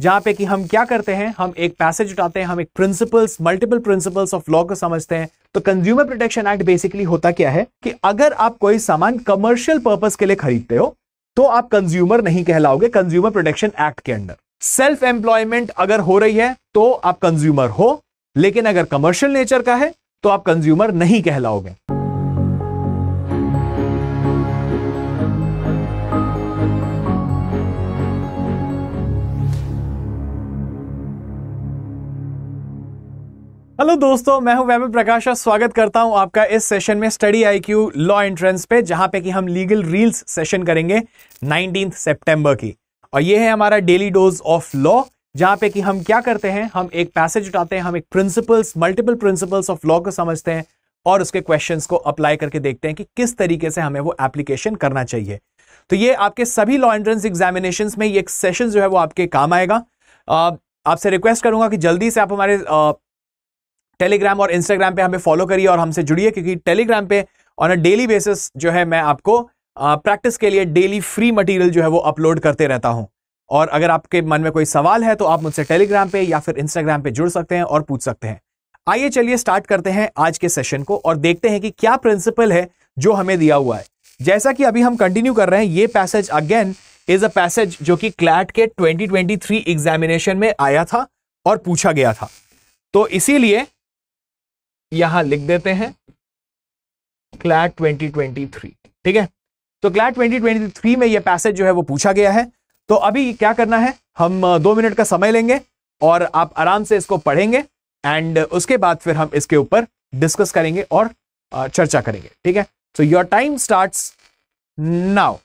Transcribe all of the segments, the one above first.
जहां पे कि हम क्या करते हैं हम एक पैसेज उठाते हैं हम एक principles multiple principles of law को समझते हैं तो कंज्यूमर प्रोटेक्शन एक्ट बेसिकली होता क्या है कि अगर आप कोई सामान कमर्शियल पर्पज के लिए खरीदते हो तो आप कंज्यूमर नहीं कहलाओगे कंज्यूमर प्रोटेक्शन एक्ट के अंडर सेल्फ एम्प्लॉयमेंट अगर हो रही है तो आप कंज्यूमर हो लेकिन अगर कमर्शियल नेचर का है तो आप कंज्यूमर नहीं कहलाओगे हेलो दोस्तों मैं हूं वैभव प्रकाश और स्वागत करता हूं आपका इस सेशन में स्टडी आईक्यू लॉ एंट्रेंस पे जहां पे कि हम लीगल रील्स सेशन करेंगे नाइनटीन सितंबर की और ये है हमारा डेली डोज ऑफ लॉ जहां पे कि हम क्या करते हैं हम एक पैसेज उठाते हैं हम एक principles multiple principles of law को समझते हैं और उसके क्वेश्चन को अप्लाई करके देखते हैं कि किस तरीके से हमें वो एप्लीकेशन करना चाहिए तो ये आपके सभी लॉ एंट्रेंस एग्जामिनेशन में ये सेशन जो है वो आपके काम आएगा आपसे रिक्वेस्ट करूंगा कि जल्दी से आप हमारे टेलीग्राम और इंस्टाग्राम पे हमें फॉलो करिए और हमसे जुड़िए क्योंकि टेलीग्राम पे ऑन अ डेली बेसिस जो है मैं आपको प्रैक्टिस के लिए डेली फ्री मटेरियल जो है वो अपलोड करते रहता हूं और अगर आपके मन में कोई सवाल है तो आप मुझसे टेलीग्राम पे या फिर इंस्टाग्राम पे जुड़ सकते हैं और पूछ सकते हैं आइए चलिए स्टार्ट करते हैं आज के सेशन को और देखते हैं कि क्या प्रिंसिपल है जो हमें दिया हुआ है जैसा कि अभी हम कंटिन्यू कर रहे हैं ये passage again is a passage जो कि क्लैट के 2023 एग्जामिनेशन में आया था और पूछा गया था तो इसीलिए यहां लिख देते हैं क्लैट 2023 ठीक है तो क्लैट 2023 में यह पैसेज जो है वो पूछा गया है तो अभी क्या करना है हम दो मिनट का समय लेंगे और आप आराम से इसको पढ़ेंगे एंड उसके बाद फिर हम इसके ऊपर डिस्कस करेंगे और चर्चा करेंगे ठीक है so your time start now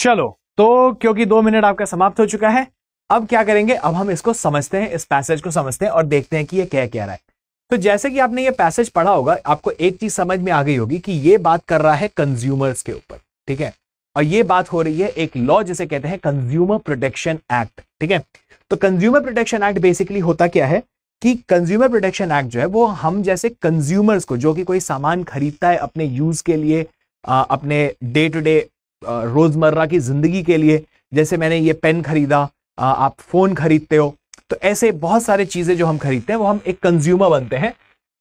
चलो तो क्योंकि दो मिनट आपका समाप्त हो चुका है अब क्या करेंगे अब हम इसको समझते हैं इस पैसेज को समझते हैं और देखते हैं कि ये क्या कह रहा है तो जैसे कि आपने ये पैसेज पढ़ा होगा आपको एक चीज समझ में आ गई होगी कि ये बात कर रहा है कंज्यूमर्स के ऊपर ठीक है और ये बात हो रही है एक लॉ जिसे कहते हैं कंज्यूमर प्रोटेक्शन एक्ट ठीक है तो कंज्यूमर प्रोटेक्शन एक्ट बेसिकली होता क्या है कि कंज्यूमर प्रोटेक्शन एक्ट जो है वो हम जैसे कंज्यूमर्स को जो कि कोई सामान खरीदता है अपने यूज के लिए आ, अपने डे टू डे रोज़मर्रा की ज़िंदगी के लिए जैसे मैंने ये पेन ख़रीदा आप फ़ोन ख़रीदते हो तो ऐसे बहुत सारे चीज़ें जो हम खरीदते हैं वो हम एक कंज्यूमर बनते हैं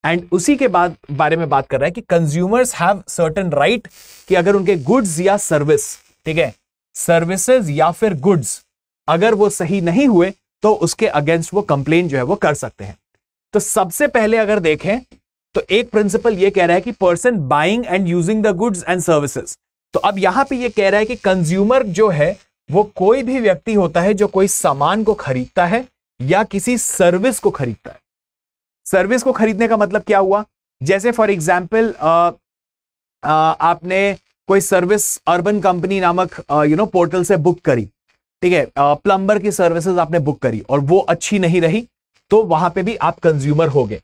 एंड उसी के बाद बारे में बात कर रहे हैं कि कंज्यूमर्स हैव सर्टन राइट कि अगर उनके गुड्स या सर्विस ठीक है सर्विसेज या फिर गुड्स अगर वो सही नहीं हुए तो उसके अगेंस्ट वो कंप्लेन जो है वो कर सकते हैं तो सबसे पहले अगर देखें तो एक प्रिंसिपल ये कह रहा है कि person buying and using the goods and services तो अब यहां पे ये कह रहा है कि कंज्यूमर जो है वो कोई भी व्यक्ति होता है जो कोई सामान को खरीदता है या किसी सर्विस को खरीदता है सर्विस को खरीदने का मतलब क्या हुआ जैसे फॉर एग्जाम्पल आपने कोई सर्विस अर्बन कंपनी नामक यू नो पोर्टल से बुक करी ठीक है प्लम्बर की सर्विसेज आपने बुक करी और वो अच्छी नहीं रही तो वहां पे भी आप कंज्यूमर हो गए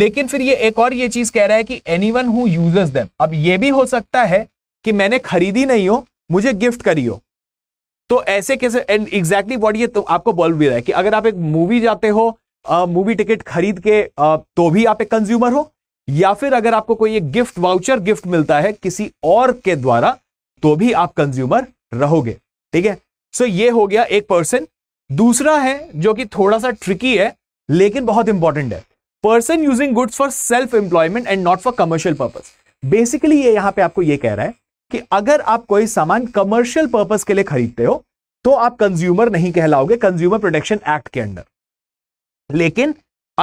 लेकिन फिर ये एक और ये चीज कह रहा है कि anyone who uses them अब ये भी हो सकता है कि मैंने खरीदी नहीं हो मुझे गिफ्ट करी हो तो ऐसे कैसे एंड एग्जैक्टली वॉट ये तो आपको बोल भी रहा है कि अगर आप एक मूवी जाते हो मूवी टिकट खरीद के आ, तो भी आप एक कंज्यूमर हो या फिर अगर आपको कोई एक गिफ्ट वाउचर गिफ्ट मिलता है किसी और के द्वारा तो भी आप कंज्यूमर रहोगे ठीक है सो so, ये हो गया एक पर्सन दूसरा है जो कि थोड़ा सा ट्रिकी है लेकिन बहुत इंपॉर्टेंट है person using goods for self employment and not for commercial purpose basically ये यहां पे आपको ये कह रहा है कि अगर आप कोई सामान कमर्शियल पर्पज के लिए खरीदते हो तो आप कंज्यूमर नहीं कहलाओगे कंज्यूमर प्रोटेक्शन एक्ट के अंडर लेकिन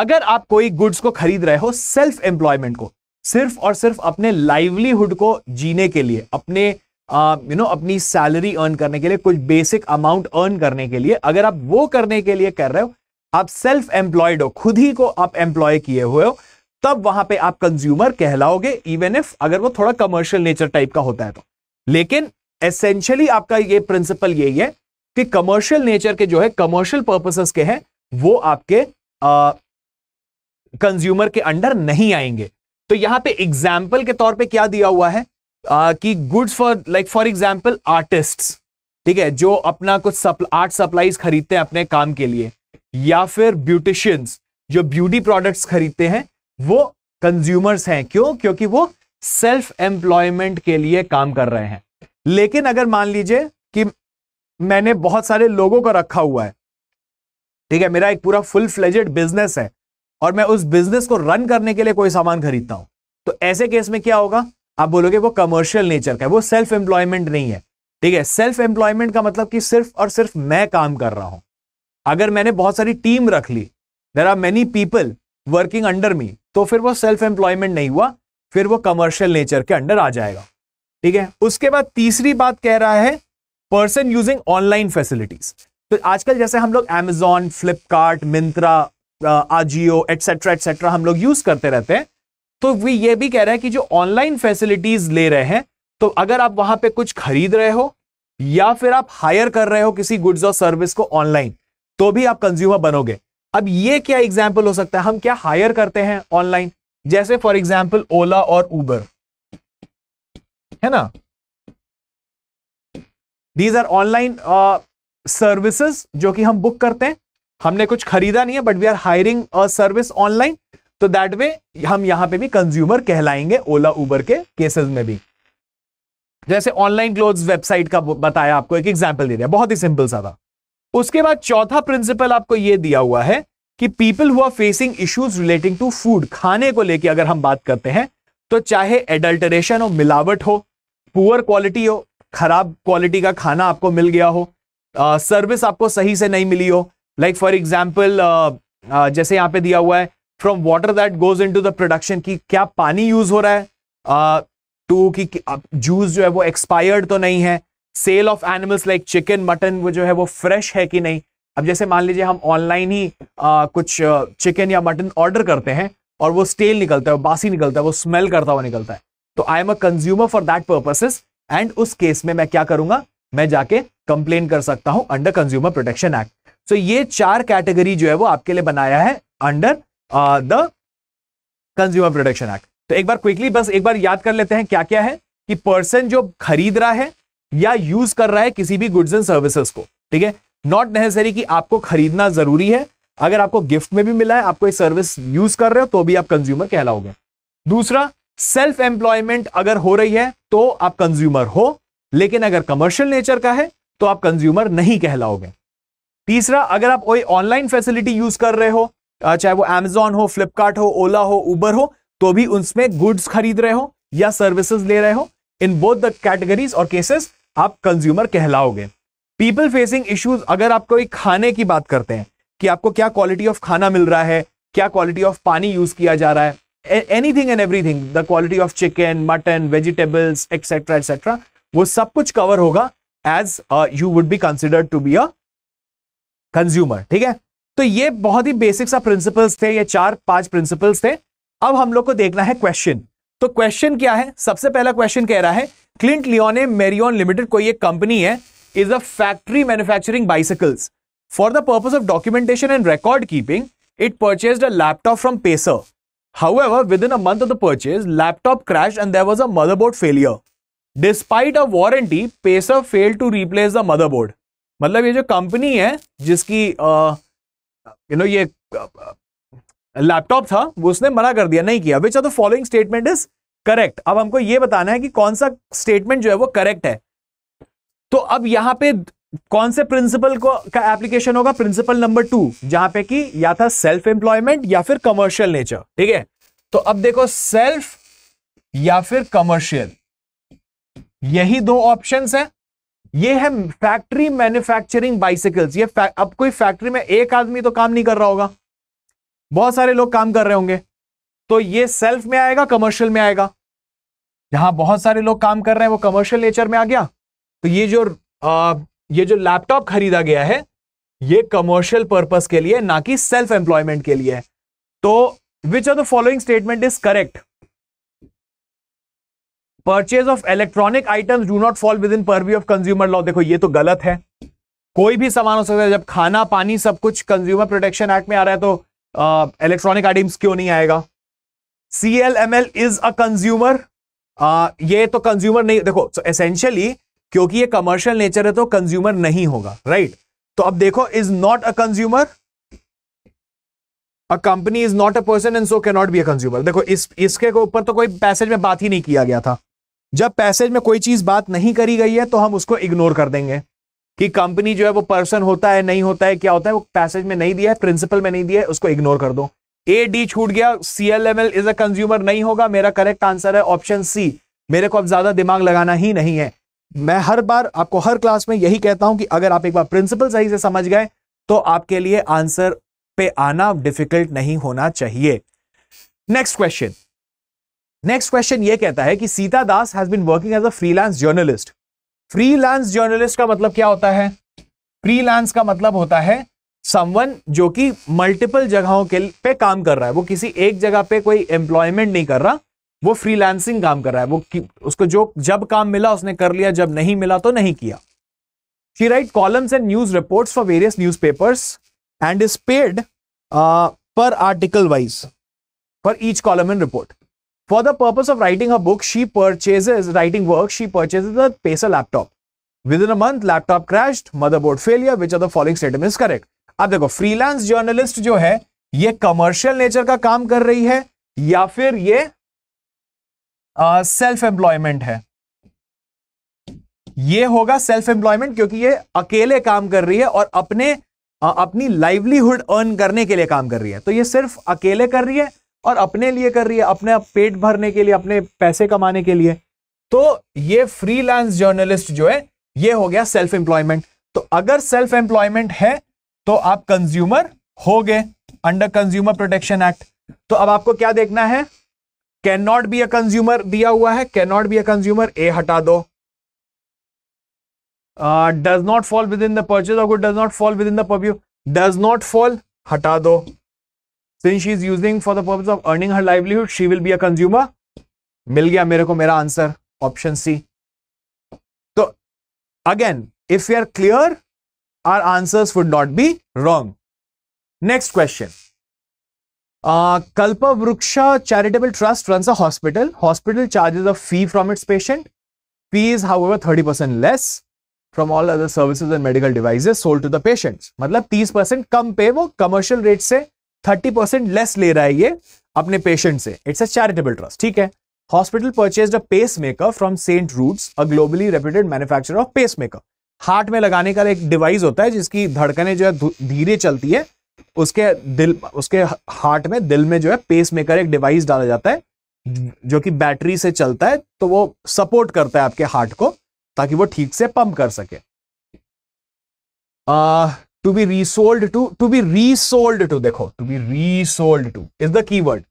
अगर आप कोई गुड्स को खरीद रहे हो सेल्फ एम्प्लॉयमेंट को सिर्फ और सिर्फ अपने लाइवलीहुड को जीने के लिए अपने यू नो अपनी सैलरी अर्न करने के लिए कुछ बेसिक अमाउंट अर्न करने के लिए अगर आप वो करने के लिए कर रहे हो आप सेल्फ एम्प्लॉयड हो खुद ही को आप एम्प्लॉय किए हुए हो तब वहां पे आप कंज्यूमर कहलाओगे इवन इफ अगर वो थोड़ा कमर्शियल नेचर टाइप का होता है तो लेकिन एसेंशियली आपका ये प्रिंसिपल यही है कि कमर्शियल नेचर के जो है कमर्शियल पर्पसेस के हैं वो आपके कंज्यूमर के अंडर नहीं आएंगे तो यहां पे एग्जाम्पल के तौर पे क्या दिया हुआ है आ, कि goods for like for example artist ठीक है जो अपना कुछ सप्ल, आर्ट सप्लाईज खरीदते हैं अपने काम के लिए या फिर ब्यूटिशियंस जो ब्यूटी प्रोडक्ट्स खरीदते हैं वो कंज्यूमर्स हैं क्यों क्योंकि वो सेल्फ एम्प्लॉयमेंट के लिए काम कर रहे हैं लेकिन अगर मान लीजिए कि मैंने बहुत सारे लोगों को रखा हुआ है ठीक है मेरा एक पूरा फुल फ्लेजेड बिजनेस है और मैं उस बिजनेस को रन करने के लिए कोई सामान खरीदता हूं तो ऐसे केस में क्या होगा आप बोलोगे वो कमर्शियल नेचर का है वो सेल्फ एम्प्लॉयमेंट नहीं है ठीक है सेल्फ एम्प्लॉयमेंट का मतलब कि सिर्फ और सिर्फ मैं काम कर रहा हूं अगर मैंने बहुत सारी टीम रख ली there are many people working under me तो फिर वो सेल्फ एम्प्लॉयमेंट नहीं हुआ फिर वो कमर्शियल नेचर के अंडर आ जाएगा ठीक है उसके बाद तीसरी बात कह रहा है पर्सन यूजिंग ऑनलाइन फैसिलिटीज तो आजकल जैसे हम लोग Amazon Flipkart Myntra Ajio etcetera etcetera हम लोग यूज करते रहते हैं तो वे ये भी कह रहे हैं कि जो ऑनलाइन फैसिलिटीज ले रहे हैं तो अगर आप वहां पे कुछ खरीद रहे हो या फिर आप हायर कर रहे हो किसी गुड्स और सर्विस को ऑनलाइन तो भी आप कंज्यूमर बनोगे अब ये क्या एग्जाम्पल हो सकता है हम क्या हायर करते हैं ऑनलाइन जैसे फॉर एग्जाम्पल ओला और उबर है ना दीज आर ऑनलाइन सर्विसेज जो कि हम बुक करते हैं हमने कुछ खरीदा नहीं है but we are hiring service online तो दैट वे हम यहां पे भी कंज्यूमर कहलाएंगे ओला उबर के केसेस में भी जैसे ऑनलाइन क्लोथ वेबसाइट का बताया आपको एक एग्जाम्पल दे दिया बहुत ही सिंपल सा था उसके बाद चौथा प्रिंसिपल आपको यह दिया हुआ है कि पीपल हुआ facing issues relating to food खाने को लेके अगर हम बात करते हैं तो चाहे एडल्टरेशन हो मिलावट हो पुअर क्वालिटी हो खराब क्वालिटी का खाना आपको मिल गया हो सर्विस uh, आपको सही से नहीं मिली हो लाइक फॉर एग्जाम्पल जैसे यहाँ पे दिया हुआ है from water that goes into the production की क्या पानी यूज हो रहा है टू uh, जूस जो है वो एक्सपायर्ड तो नहीं है sale of animals like chicken mutton वो जो है वो फ्रेश है कि नहीं अब जैसे मान लीजिए हम ऑनलाइन ही आ, कुछ चिकन या मटन ऑर्डर करते हैं और वो स्टेल निकलता है बासी निकलता है वो स्मेल करता हुआ निकलता है तो I am a consumer for that purposes and उस केस में मैं क्या करूंगा मैं जाके कंप्लेन कर सकता हूं under consumer protection act so ये चार कैटेगरी जो है वो आपके लिए बनाया है under the consumer protection act तो एक बार क्विकली बस एक बार याद कर लेते हैं क्या क्या है कि पर्सन जो खरीद रहा है या यूज कर रहा है किसी भी गुड्स एंड सर्विसेज को ठीक है नॉट नेसेसरी कि आपको खरीदना जरूरी है अगर आपको गिफ्ट में भी मिला है आपको सर्विस यूज कर रहे हो तो भी आप कंज्यूमर कहलाओगे दूसरा सेल्फ एम्प्लॉयमेंट अगर हो रही है तो आप कंज्यूमर हो लेकिन अगर कमर्शियल नेचर का है तो आप कंज्यूमर नहीं कहलाओगे तीसरा अगर आप कोई ऑनलाइन फैसिलिटी यूज कर रहे हो चाहे वो एमेजॉन हो फ्लिपकार्ट हो ओला हो उबर हो तो भी उसमें गुड्स खरीद रहे हो या सर्विसेज ले रहे हो इन बोथ द कैटेगरीज और केसेस आप कंज्यूमर कहलाओगे पीपल फेसिंग इश्यूज अगर आप कोई खाने की बात करते हैं कि आपको क्या क्वालिटी ऑफ खाना मिल रहा है क्या क्वालिटी ऑफ पानी यूज किया जा रहा है anything and everything the quality of chicken mutton vegetables etcetera etcetera वो सब कुछ कवर होगा as you would be considered to be a consumer ठीक है तो ये बहुत ही बेसिक सा प्रिंसिपल्स थे ये चार पांच प्रिंसिपल्स थे अब हम लोग को देखना है क्वेश्चन तो क्वेश्चन क्या है सबसे पहला क्वेश्चन कह रहा है क्लिंट लियोने मेरियन लिमिटेड कोई एक कंपनी है is a factory manufacturing bicycles for the purpose of documentation and record keeping it purchase a laptop from Pacer however within a month of the purchase laptop crash and there was a motherboard failure despite a warranty Pacer fail to replace the motherboard मतलब ये जो company है जिसकी you know ये laptop था वो उसने मना कर दिया नहीं किया which are the following statement is correct अब हमको ये बताना है कि कौन सा स्टेटमेंट जो है वो करेक्ट है तो अब यहां पे कौन से प्रिंसिपल को का एप्लीकेशन होगा प्रिंसिपल नंबर टू जहां पे कि या था सेल्फ एम्प्लॉयमेंट या फिर कमर्शियल नेचर ठीक है तो अब देखो सेल्फ या फिर कमर्शियल यही दो ऑप्शंस हैं ये है फैक्ट्री मैन्युफैक्चरिंग बाइसिकल्स ये अब कोई फैक्ट्री में एक आदमी तो काम नहीं कर रहा होगा बहुत सारे लोग काम कर रहे होंगे तो ये सेल्फ में आएगा कमर्शियल में आएगा जहां बहुत सारे लोग काम कर रहे हैं वो कमर्शियल नेचर में आ गया तो ये जो आ, ये जो लैपटॉप खरीदा गया है ये कमर्शियल पर्पस के लिए ना कि सेल्फ एम्प्लॉयमेंट के लिए तो which are the following statement is correct purchase of electronic items do not fall within purview of consumer law देखो ये तो गलत है कोई भी सामान हो सकता है जब खाना पानी सब कुछ कंज्यूमर प्रोटेक्शन एक्ट में आ रहा है तो इलेक्ट्रॉनिक uh, आइटम्स क्यों नहीं आएगा C L M L is a consumer ये तो कंज्यूमर नहीं देखो एसेंशियली so क्योंकि ये कमर्शियल नेचर है तो कंज्यूमर नहीं होगा राइट right? तो अब देखो is not a consumer a company is not a person and so cannot be a consumer देखो इस इसके ऊपर तो कोई पैसेज में बात ही नहीं किया गया था जब पैसेज में कोई चीज बात नहीं करी गई है तो हम उसको इग्नोर कर देंगे कि कंपनी जो है वो पर्सन होता है नहीं होता है क्या होता है वो पैसेज में नहीं दिया है प्रिंसिपल में नहीं दिया है उसको इग्नोर कर दो ए डी छूट गया C L M L is a consumer नहीं होगा मेरा करेक्ट आंसर है ऑप्शन सी मेरे को अब ज्यादा दिमाग लगाना ही नहीं है मैं हर बार आपको हर क्लास में यही कहता हूं कि अगर आप एक बार प्रिंसिपल सही से समझ गए तो आपके लिए आंसर पे आना डिफिकल्ट नहीं होना चाहिए नेक्स्ट क्वेश्चन नेक्स्ट क्वेश्चन ये कहता है कि Sita Das has been working as a freelance journalist freelance journalist का मतलब क्या होता है फ्रीलांस का मतलब होता है समवन जो कि मल्टीपल जगहों के पे काम कर रहा है वो किसी एक जगह पे कोई एम्प्लॉयमेंट नहीं कर रहा वो फ्रीलांसिंग काम कर रहा है वो उसको जो जब काम मिला उसने कर लिया जब नहीं मिला तो नहीं किया she write columns and news report for various news and is paid per article wise for each column and report For the purpose of writing her book, she purchases, writing work, she purchases a Pacer laptop. Within a month, laptop crashed, motherboard failure, which of the following statement is correct? अब देखो freelance journalist जो है ये commercial nature का काम कर रही है या फिर ये सेल्फ uh, एम्प्लॉयमेंट है ये होगा सेल्फ एम्प्लॉयमेंट क्योंकि ये अकेले काम कर रही है और अपने uh, अपनी लाइवलीहुड अर्न करने के लिए काम कर रही है तो ये सिर्फ अकेले कर रही है और अपने लिए कर रही है अपने पेट भरने के लिए अपने पैसे कमाने के लिए तो ये फ्रीलांस जर्नलिस्ट जो है ये हो गया सेल्फ एम्प्लॉयमेंट तो अगर सेल्फ एम्प्लॉयमेंट है तो आप कंज्यूमर हो गए अंडर कंज्यूमर प्रोटेक्शन एक्ट तो अब आपको क्या देखना है cannot be a consumer दिया हुआ है cannot be a consumer A हटा दो does not fall within the purchase good does not fall within the purview does not fall हटा दो since she is using for the purpose of earning her livelihood she will be a consumer मिल गया मेरे को मेरा answer option C तो again if you are clear are answers would not be wrong next question Kalpavriksha charitable trust run hospital hospital charges of fee from its patient fee is however thirty percent less from all other services and medical devices sold to the patients मतलब तीस percent कम पे वो commercial rate से thirty percent less ले रहा है ये अपने पेशेंट से इट्स अ चैरिटेबल ट्रस्ट ठीक है hospital purchase a pacemaker from Saint Roots a globally reputed manufacture of pacemaker heart में लगाने का एक डिवाइस होता है जिसकी धड़कने जो है धीरे चलती है उसके दिल उसके हार्ट में दिल में जो है पेस मेकर एक डिवाइस डाला जाता है जो कि बैटरी से चलता है तो वो सपोर्ट करता है आपके हार्ट को ताकि वो ठीक से पंप कर सके to be resold to to be resold to देखो to be resold to is the key word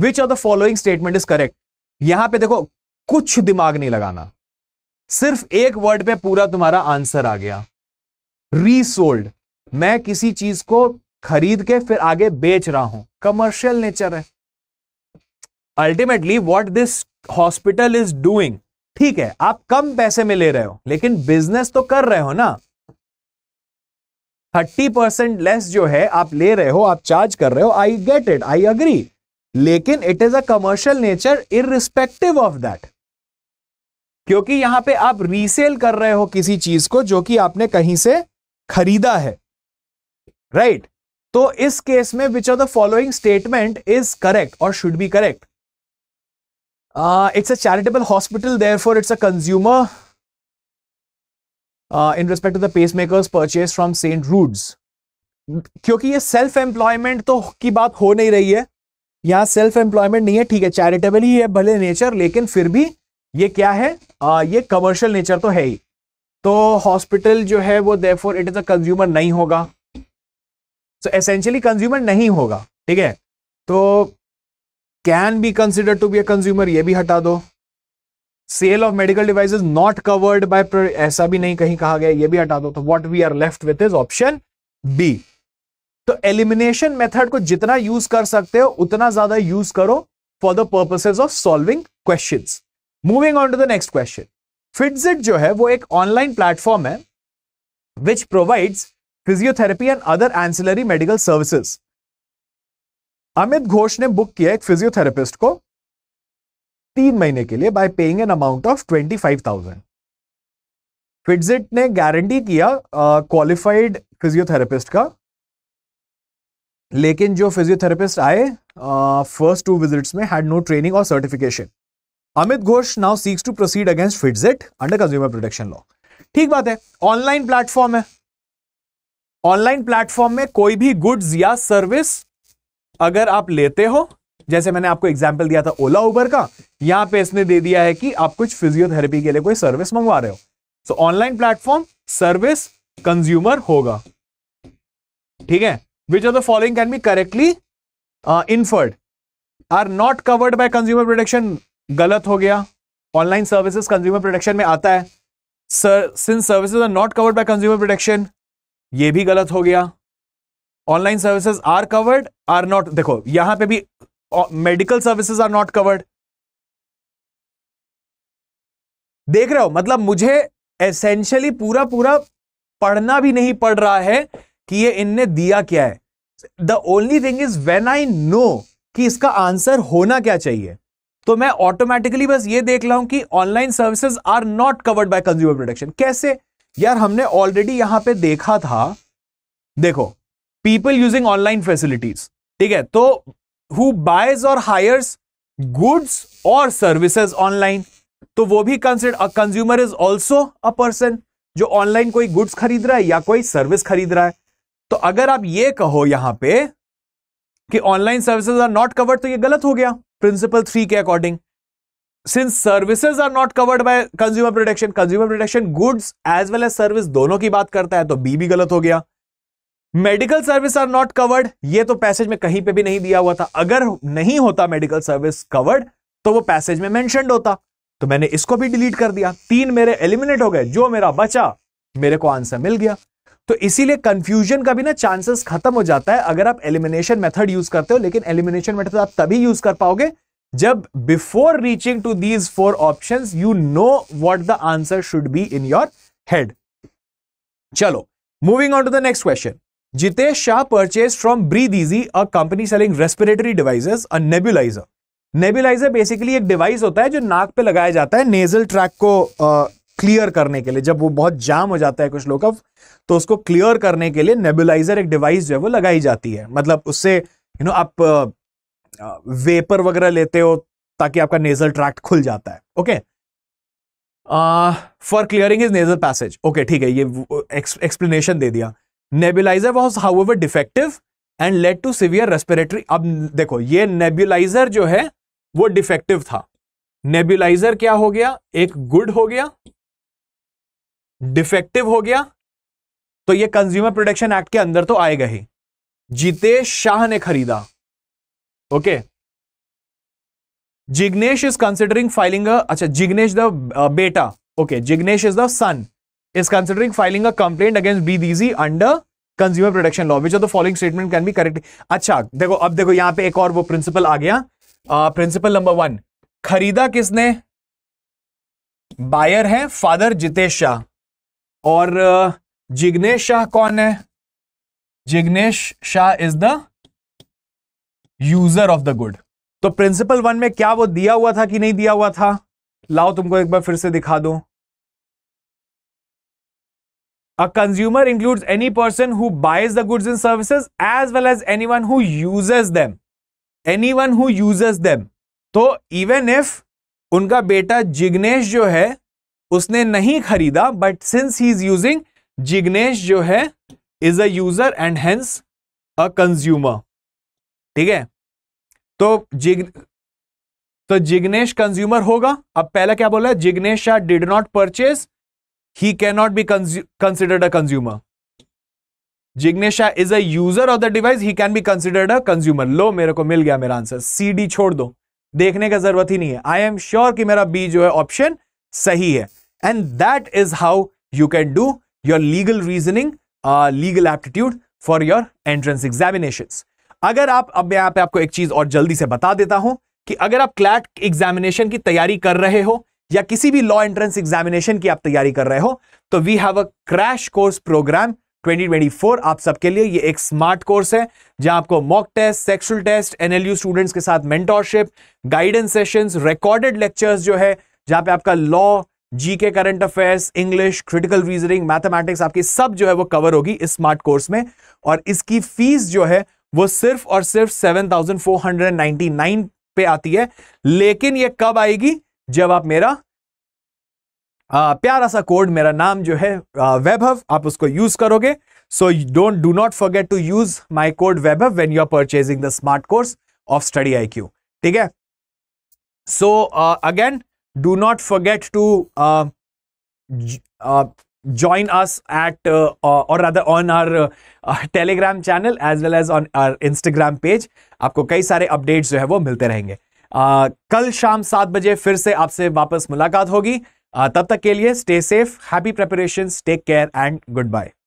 which of the following statement is correct यहां पे देखो कुछ दिमाग नहीं लगाना सिर्फ एक वर्ड पे पूरा तुम्हारा आंसर आ गया रीसोल्ड मैं किसी चीज को खरीद के फिर आगे बेच रहा हूं कमर्शियल नेचर है ultimately what this hospital is doing ठीक है आप कम पैसे में ले रहे हो लेकिन बिजनेस तो कर रहे हो ना थर्टी परसेंट लेस जो है आप ले रहे हो आप चार्ज कर रहे हो I get it I agree लेकिन it is a commercial nature irrespective of that क्योंकि यहां पे आप रीसेल कर रहे हो किसी चीज को जो कि आपने कहीं से खरीदा है राइट right? तो इस केस में which are the following statement is correct और should be correct it's a charitable hospital therefore it's a consumer uh, in respect to the pacemakers purchased from St. Rudes. क्योंकि ये self employment तो की बात हो नहीं रही है यहां सेल्फ एम्प्लॉयमेंट नहीं है ठीक है चैरिटेबल ही है भले नेचर लेकिन फिर भी ये क्या है आ, ये कमर्शियल नेचर तो है ही तो हॉस्पिटल जो है वो for it is a consumer नहीं होगा सो एसेंशियली कंज्यूमर नहीं होगा ठीक है तो can be consider to be a consumer ये भी हटा दो sale of medical device is not covered by ऐसा भी नहीं कहीं कहा गया ये भी हटा दो तो what we are left with is option B तो एलिमिनेशन मेथड को जितना यूज कर सकते हो उतना ज्यादा यूज करो for the purposes of solving question moving on to the next question Fitjit जो है वो एक ऑनलाइन प्लेटफॉर्म है which provides physiotherapy and other ancillary medical services Amit Ghosh ने बुक किया एक फिजियोथेरेपिस्ट को तीन महीने के लिए by paying an amount of twenty five thousand Fitjit ने गारंटी किया क्वालिफाइड uh, फिजियोथेरेपिस्ट का लेकिन जो फिजियोथेरेपिस्ट आए फर्स्ट टू विजिट्स में हैड नो ट्रेनिंग और certification Amit Ghosh now seeks to proceed against Fitjit under consumer protection law ठीक बात है ऑनलाइन प्लेटफॉर्म है ऑनलाइन प्लेटफॉर्म में कोई भी गुड्स या सर्विस अगर आप लेते हो जैसे मैंने आपको एग्जाम्पल दिया था ओला उबर का यहाँ पे इसने दे दिया है कि आप कुछ फिजियोथेरेपी के लिए कोई सर्विस मंगवा रहे हो so online platform service consumer होगा ठीक है which are the following can be correctly inferred are not covered by consumer protection गलत हो गया ऑनलाइन सर्विसेज कंज्यूमर प्रोटेक्शन में आता है since services are not covered by consumer protection ये भी गलत हो गया online services are covered are not देखो यहां पे भी medical services are not covered देख रहे हो मतलब मुझे एसेंशियली पूरा पूरा पढ़ना भी नहीं पड़ रहा है कि ये इनने दिया क्या है the only thing is when I know कि इसका आंसर होना क्या चाहिए तो मैं ऑटोमेटिकली बस ये देख रहा हूं कि online services are not covered by consumer production कैसे यार हमने ऑलरेडी यहां पे देखा था देखो पीपल यूजिंग ऑनलाइन फैसिलिटीज ठीक है तो हु buys और हायर्स गुड्स और सर्विसेज ऑनलाइन तो वो भी consider consumer is also a person जो ऑनलाइन कोई गुड्स खरीद रहा है या कोई सर्विस खरीद रहा है तो अगर आप ये कहो यहां पे कि online services are not covered तो ये गलत हो गया प्रिंसिपल थ्री के according since services are not covered by consumer protection consumer protection goods as well as service दोनों की बात करता है तो बी भी गलत हो गया medical service are not covered ये तो पैसेज में कहीं पे भी नहीं दिया हुआ था अगर नहीं होता मेडिकल सर्विस कवर्ड तो वो पैसेज में मेंशन होता तो मैंने इसको भी डिलीट कर दिया तीन मेरे एलिमिनेट हो गए जो मेरा बचा मेरे को आंसर मिल गया तो इसीलिए कंफ्यूजन का भी ना चांसेस खत्म हो जाता है अगर आप एलिमिनेशन मेथड यूज करते हो लेकिन एलिमिनेशन मेथड आप तभी यूज कर पाओगे जब before reaching to these four option you know what the answer should be in your head चलो moving on to the next question Jitesh Shah purchase from Breathe Easy a company selling respiratory devices, a nebulizer nebulizer basically एक device होता है जो नाक पे लगाया जाता है नेजल ट्रैक को क्लियर करने के लिए जब वो बहुत जाम हो जाता है कुछ लोग अब तो उसको क्लियर करने के लिए नेबुलाइजर एक डिवाइस जो है वो लगाई जाती है मतलब उससे यू नो आप वेपर वगैरह लेते हो ताकि आपका नेजल ट्रैक खुल जाता है okay for clearing is nasal passage okay ठीक है ये एक्सप्लेनेशन दे दिया nebulizer was ever defective and led to severe respiratory अब देखो ये नेबुलाइजर जो है वो डिफेक्टिव था नेबुलाइजर क्या हो गया एक गुड हो गया डिफेक्टिव हो गया तो ये कंज्यूमर प्रोटेक्शन एक्ट के अंदर तो आएगा ही जीतेश शाह ने खरीदा okay Jignesh is considering filing अच्छा जिग्नेश द बेटा okay Jignesh is the son is considering filing a complaint against Breathe Easy under consumer protection law which of the following statement can be correct अच्छा देखो अब देखो यहां पे एक और वो प्रिंसिपल आ गया प्रिंसिपल नंबर वन खरीदा किसने बायर है फादर जितेश शाह और जिग्नेश शाह कौन है Jignesh Shah is the user of the good तो प्रिंसिपल वन में क्या वो दिया हुआ था कि नहीं दिया हुआ था लाओ तुमको एक बार फिर से दिखा दो A consumer includes any person who buys the goods and services as well as anyone who uses them. Anyone who uses them. तो even if उनका बेटा जिग्नेश जो है उसने नहीं खरीदा but since he is using Jignesh जो है is a user and hence a consumer. ठीक है तो जिग तो जिग्नेश कंज्यूमर होगा अब पहला क्या बोला Jignesh Shah did not purchase he cannot be considered a consumer Jignesh is a user of the device he can be considered a consumer लो मेरे को मिल गया मेरा आंसर सी डी छोड़ दो देखने का जरूरत ही नहीं है आई एम श्योर कि मेरा बी जो है ऑप्शन सही है and that is how you can do your legal reasoning legal aptitude for your entrance examination अगर आप अब यहाँ पे आपको एक चीज और जल्दी से बता देता हूं कि अगर आप क्लैट एग्जामिनेशन की तैयारी कर रहे हो या किसी भी लॉ एंट्रेंस एग्जामिनेशन की आप तैयारी कर रहे हो तो we have a crash course programme 2024 आप सबके लिए ये एक स्मार्ट कोर्स है जहां आपको mock test sectional test NLU students के साथ mentorship guidance sessions recorded lectures जो है जहां पे आपका law GK current affairs English critical reasoning mathematics आपकी सब जो है वो कवर होगी इस स्मार्ट कोर्स में और इसकी फीस जो है वो सिर्फ और सिर्फ seven thousand four hundred ninety nine पे आती है लेकिन ये कब आएगी जब आप मेरा आ, प्यारा सा कोड मेरा नाम जो है वैभव आप उसको यूज करोगे so don't do not forget to use my code Vaibhav when you are purchasing the smart course of Study I Q ठीक है so again do not forget to join us at uh, or rather on our uh, telegram channel as well as on our instagram page आपको कई सारे updates जो है वो मिलते रहेंगे आ, कल शाम सात बजे फिर से आपसे वापस मुलाकात होगी आ, तब तक के लिए stay safe happy preparation take care and good bye